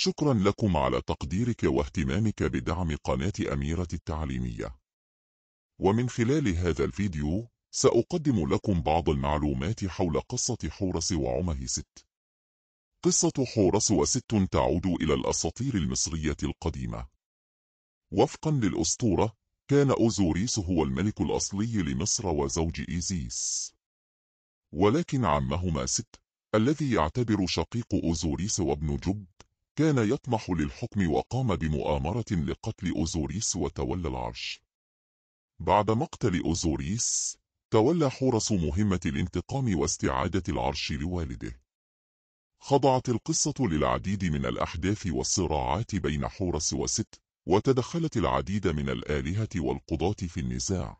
شكرا لكم على تقديرك واهتمامك بدعم قناة أميرة التعليمية ومن خلال هذا الفيديو سأقدم لكم بعض المعلومات حول قصة حورس وعمه ست قصة حورس وست تعود إلى الأساطير المصرية القديمة وفقا للأسطورة كان أوزوريس هو الملك الأصلي لمصر وزوج إيزيس ولكن عمهما ست الذي يعتبر شقيق أوزوريس وابن جبد كان يطمح للحكم وقام بمؤامرة لقتل أوزوريس وتولى العرش بعد مقتل أوزوريس تولى حورس مهمة الانتقام واستعادة العرش لوالده خضعت القصة للعديد من الأحداث والصراعات بين حورس وست وتدخلت العديد من الآلهة والقضاة في النزاع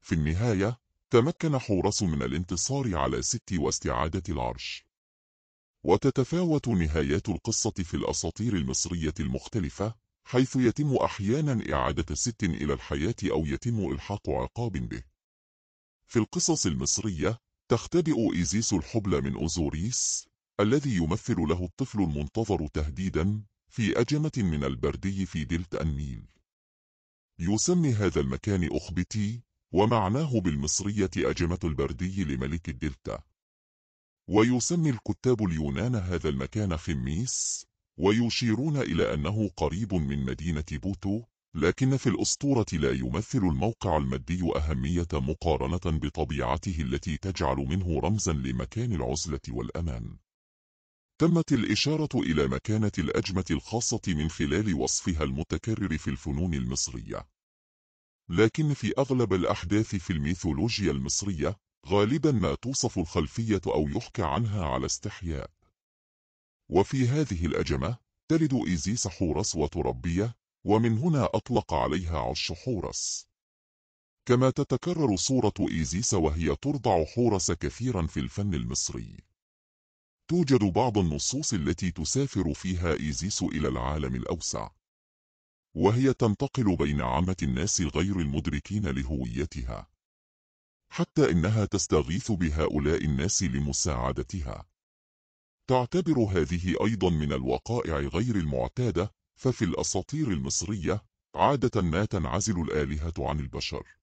في النهاية تمكن حورس من الانتصار على ست واستعادة العرش وتتفاوت نهايات القصة في الأساطير المصرية المختلفة حيث يتم أحيانا إعادة ست إلى الحياة أو يتم إلحاق عقاب به في القصص المصرية تختبئ إيزيس الحبل من أوزوريس الذي يمثل له الطفل المنتظر تهديدا في أجمة من البردي في دلتا النيل يسمي هذا المكان أخبتي ومعناه بالمصرية أجمة البردي لملك الدلتا ويسمي الكتاب اليونان هذا المكان خميس ويشيرون إلى أنه قريب من مدينة بوتو لكن في الأسطورة لا يمثل الموقع المادي أهمية مقارنة بطبيعته التي تجعل منه رمزا لمكان العزلة والأمان تمت الإشارة إلى مكانة الأجمة الخاصة من خلال وصفها المتكرر في الفنون المصرية لكن في أغلب الأحداث في الميثولوجيا المصرية غالبا ما توصف الخلفية أو يحكى عنها على استحياء وفي هذه الأجمة تلد إيزيس حورس وتربية ومن هنا أطلق عليها عش حورس كما تتكرر صورة إيزيس وهي ترضع حورس كثيرا في الفن المصري توجد بعض النصوص التي تسافر فيها إيزيس إلى العالم الأوسع وهي تنتقل بين عامة الناس غير المدركين لهويتها حتى إنها تستغيث بهؤلاء الناس لمساعدتها تعتبر هذه أيضا من الوقائع غير المعتادة ففي الأساطير المصرية عادة ما تنعزل الآلهة عن البشر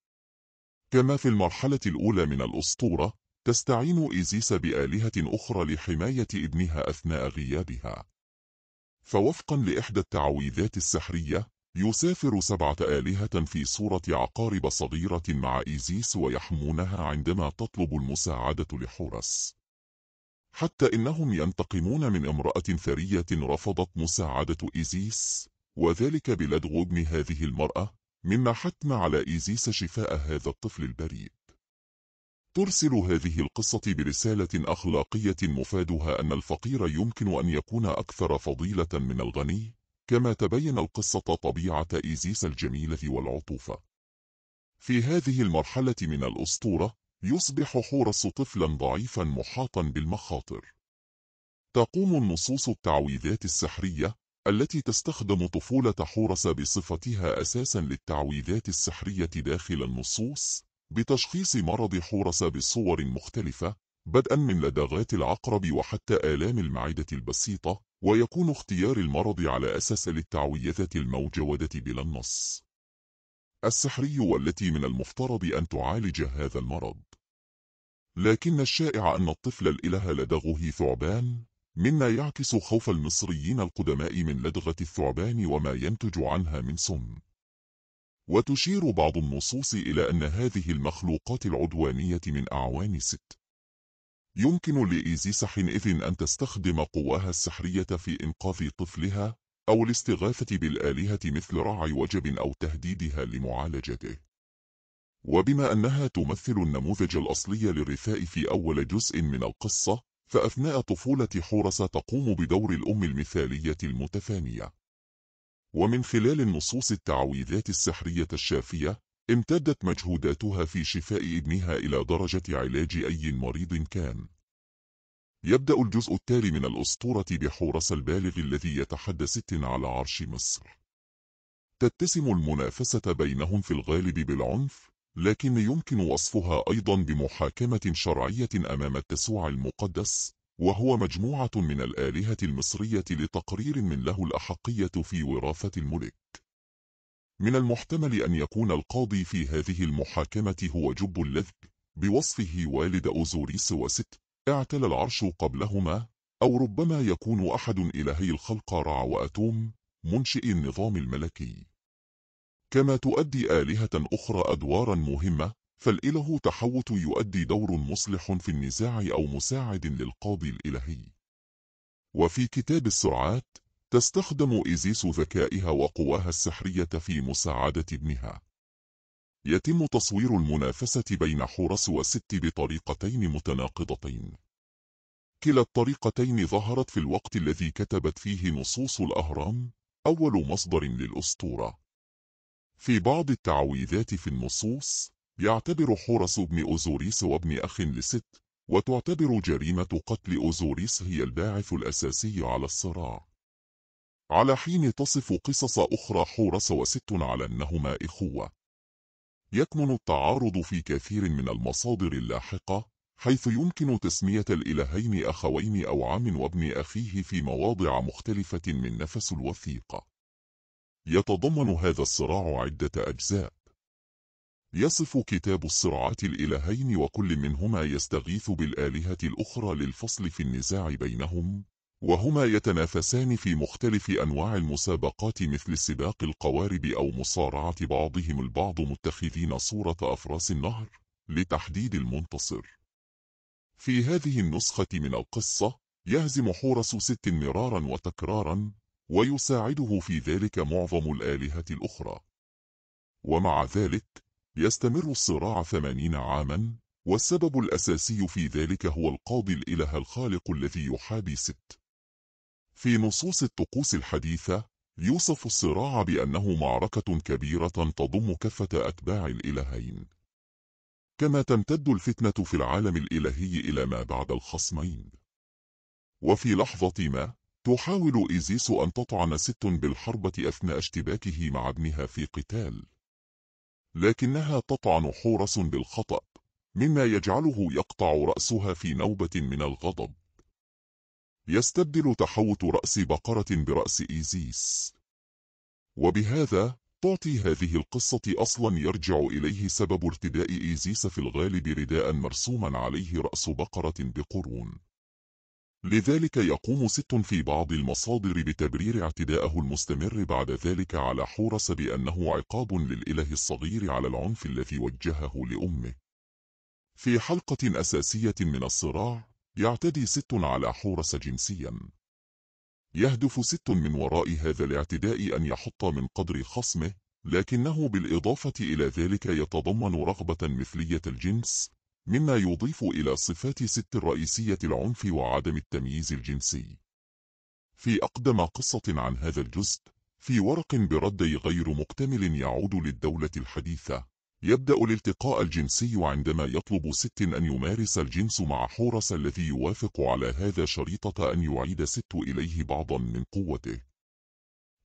كما في المرحلة الأولى من الأسطورة تستعين إيزيس بآلهة أخرى لحماية ابنها أثناء غيابها فوفقا لإحدى التعويذات السحرية يسافر سبعة آلهة في صورة عقارب صغيرة مع إيزيس ويحمونها عندما تطلب المساعدة لحورس حتى إنهم ينتقمون من امرأة ثرية رفضت مساعدة إيزيس وذلك بلدغ ابن هذه المرأة مما حتم على إيزيس شفاء هذا الطفل البريء ترسل هذه القصة برسالة أخلاقية مفادها أن الفقير يمكن أن يكون أكثر فضيلة من الغني كما تبين القصة طبيعة إيزيس الجميلة والعطوفة في هذه المرحلة من الأسطورة يصبح حورس طفلا ضعيفا محاطا بالمخاطر تقوم النصوص التعويذات السحرية التي تستخدم طفولة حورس بصفتها أساسا للتعويذات السحرية داخل النصوص بتشخيص مرض حورس بصور مختلفة بدءا من لدغات العقرب وحتى آلام المعدة البسيطة ويكون اختيار المرض على أساس للتعويذة الموجودة بلا النص السحري والتي من المفترض أن تعالج هذا المرض لكن الشائع أن الطفل الإله لدغه ثعبان مما يعكس خوف المصريين القدماء من لدغة الثعبان وما ينتج عنها من سم وتشير بعض النصوص إلى أن هذه المخلوقات العدوانية من أعوان ست يمكن لإيزيس حينئذ أن تستخدم قواها السحرية في إنقاذ طفلها أو الاستغاثة بالآلهة مثل رعي وجب أو تهديدها لمعالجته وبما أنها تمثل النموذج الأصلي للرثاء في أول جزء من القصة فأثناء طفولة حورس تقوم بدور الأم المثالية المتفانية ومن خلال النصوص التعويذات السحرية الشافية امتدت مجهوداتها في شفاء ابنها إلى درجة علاج أي مريض كان يبدأ الجزء التالي من الأسطورة بحورس البالغ الذي يتحدى ست على عرش مصر تتسم المنافسة بينهم في الغالب بالعنف لكن يمكن وصفها أيضا بمحاكمة شرعية أمام التسوع المقدس وهو مجموعة من الآلهة المصرية لتقرير من له الأحقية في وراثة الملك من المحتمل أن يكون القاضي في هذه المحاكمة هو جب اللذب بوصفه والد أوزوريس وست اعتلى العرش قبلهما أو ربما يكون أحد إلهي الخلق رع وأتوم منشئ النظام الملكي كما تؤدي آلهة أخرى أدوارا مهمة فالإله تحوت يؤدي دور مصلح في النزاع أو مساعد للقاضي الإلهي وفي كتاب السرعات تستخدم إيزيس ذكائها وقواها السحرية في مساعدة ابنها يتم تصوير المنافسة بين حورس وست بطريقتين متناقضتين كلا الطريقتين ظهرت في الوقت الذي كتبت فيه نصوص الأهرام أول مصدر للأسطورة في بعض التعويذات في النصوص يعتبر حورس ابن أوزوريس وابن أخ لست وتعتبر جريمة قتل أوزوريس هي الباعث الأساسي على الصراع على حين تصف قصص أخرى حورس وست على أنهما إخوة يكمن التعارض في كثير من المصادر اللاحقة حيث يمكن تسمية الإلهين أخوين أو عم وابن أخيه في مواضع مختلفة من نفس الوثيقة يتضمن هذا الصراع عدة أجزاء يصف كتاب الصراعات الإلهين وكل منهما يستغيث بالآلهة الأخرى للفصل في النزاع بينهم وهما يتنافسان في مختلف أنواع المسابقات مثل سباق القوارب أو مصارعة بعضهم البعض متخذين صورة أفراس النهر لتحديد المنتصر في هذه النسخة من القصة يهزم حورس ست مرارا وتكرارا ويساعده في ذلك معظم الآلهة الأخرى ومع ذلك يستمر الصراع ثمانين عاما والسبب الأساسي في ذلك هو القاضي الإله الخالق الذي يحابي ست في نصوص الطقوس الحديثة يوصف الصراع بأنه معركة كبيرة تضم كفة أتباع الإلهين كما تمتد الفتنة في العالم الإلهي إلى ما بعد الخصمين وفي لحظة ما تحاول إيزيس أن تطعن ست بالحربة أثناء اشتباكه مع ابنها في قتال لكنها تطعن حورس بالخطأ مما يجعله يقطع رأسها في نوبة من الغضب يستبدل تحوط رأس بقرة برأس إيزيس وبهذا تعطي هذه القصة أصلا يرجع إليه سبب ارتداء إيزيس في الغالب رداء مرسوما عليه رأس بقرة بقرون لذلك يقوم ست في بعض المصادر بتبرير اعتداءه المستمر بعد ذلك على حورس بأنه عقاب للإله الصغير على العنف الذي وجهه لأمه في حلقة أساسية من الصراع يعتدي ست على حورس جنسيا يهدف ست من وراء هذا الاعتداء أن يحط من قدر خصمه لكنه بالإضافة إلى ذلك يتضمن رغبة مثلية الجنس مما يضيف إلى صفات ست الرئيسية العنف وعدم التمييز الجنسي في أقدم قصة عن هذا الجزء في ورق بردي غير مكتمل يعود للدولة الحديثة يبدأ الالتقاء الجنسي عندما يطلب ست أن يمارس الجنس مع حورس الذي يوافق على هذا شريطة أن يعيد ست إليه بعضا من قوته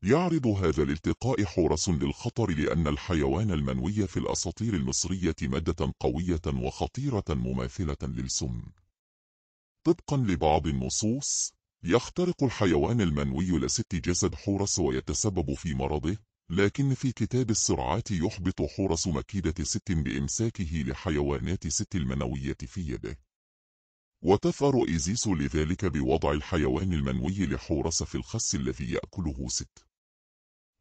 يعرض هذا الالتقاء حورس للخطر لأن الحيوان المنوي في الأساطير المصرية مادة قوية وخطيرة مماثلة للسم طبقا لبعض النصوص يخترق الحيوان المنوي لست جسد حورس ويتسبب في مرضه لكن في كتاب السرعات يحبط حرس مكيدة ست بإمساكه لحيوانات ست المنوية في يده وتثأر إيزيس لذلك بوضع الحيوان المنوي لحورس في الخس الذي يأكله ست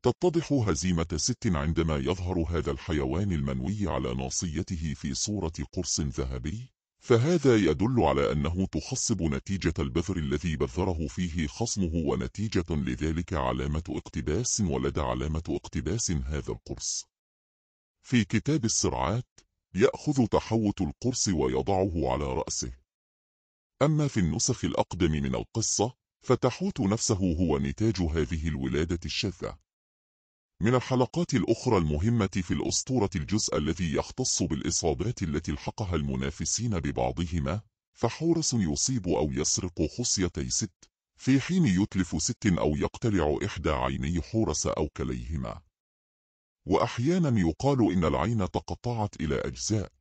تتضح هزيمة ست عندما يظهر هذا الحيوان المنوي على ناصيته في صورة قرص ذهبي فهذا يدل على أنه تخصب نتيجة البذر الذي بذره فيه خصمه ونتيجة لذلك علامة اقتباس ولدى علامة اقتباس هذا القرص في كتاب السرعات يأخذ تحوت القرص ويضعه على رأسه أما في النسخ الأقدم من القصة فتحوت نفسه هو نتاج هذه الولادة الشاذة من الحلقات الأخرى المهمة في الأسطورة الجزء الذي يختص بالإصابات التي الحقها المنافسين ببعضهما فحورس يصيب أو يسرق خصيتي ست في حين يتلف ست أو يقتلع إحدى عيني حورس أو كليهما وأحيانا يقال إن العين تقطعت إلى أجزاء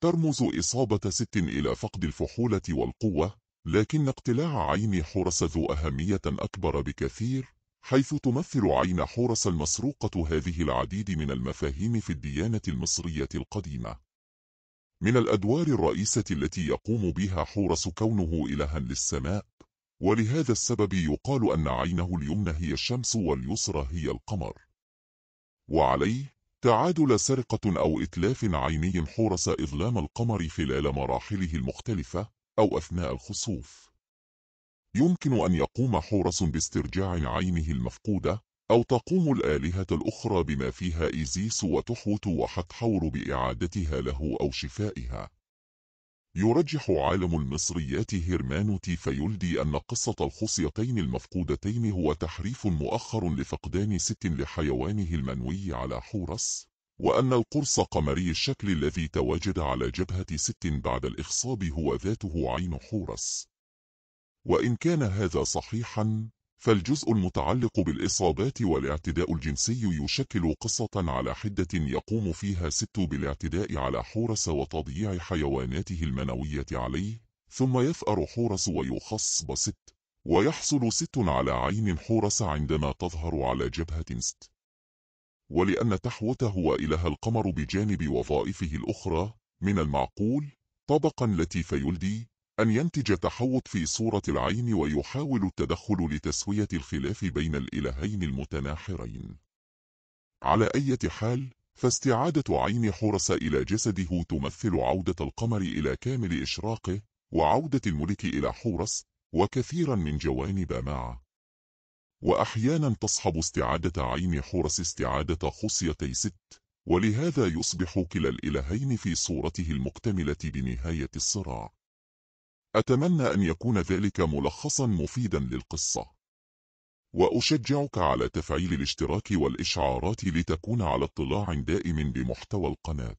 ترمز إصابة ست إلى فقد الفحولة والقوة لكن اقتلاع عين حورس ذو أهمية أكبر بكثير حيث تمثل عين حورس المسروقة هذه العديد من المفاهيم في الديانة المصرية القديمة من الأدوار الرئيسة التي يقوم بها حورس كونه إلها للسماء ولهذا السبب يقال أن عينه اليمنى هي الشمس واليسرى هي القمر وعليه تعادل سرقة أو إتلاف عيني حورس إظلام القمر خلال مراحله المختلفة أو أثناء الخسوف يمكن أن يقوم حورس باسترجاع عينه المفقودة أو تقوم الآلهة الأخرى بما فيها إيزيس وتحوت وحتحور بإعادتها له أو شفائها يرجح عالم المصريات هيرمانوتي فيلدي أن قصة الخصيتين المفقودتين هو تحريف مؤخر لفقدان ست لحيوانه المنوي على حورس وأن القرص قمري الشكل الذي تواجد على جبهة ست بعد الإخصاب هو ذاته عين حورس وإن كان هذا صحيحا فالجزء المتعلق بالإصابات والاعتداء الجنسي يشكل قصة على حدة يقوم فيها ست بالاعتداء على حورس وتضييع حيواناته المنوية عليه ثم يفأر حورس ويخصب ست ويحصل ست على عين حورس عندما تظهر على جبهة ست ولأن تحوت هو إله القمر بجانب وظائفه الأخرى من المعقول طبقا التي فيلدي أن ينتج تحوط في صورة العين ويحاول التدخل لتسوية الخلاف بين الإلهين المتناحرين على أي حال فاستعادة عين حرس إلى جسده تمثل عودة القمر إلى كامل إشراقه وعودة الملك إلى حورس وكثيرا من جوانب معه وأحيانا تصحب استعادة عين حورس استعادة خصيتي ست ولهذا يصبح كلا الإلهين في صورته المكتملة بنهاية الصراع أتمنى أن يكون ذلك ملخصا مفيدا للقصة وأشجعك على تفعيل الاشتراك والإشعارات لتكون على اطلاع دائم بمحتوى القناة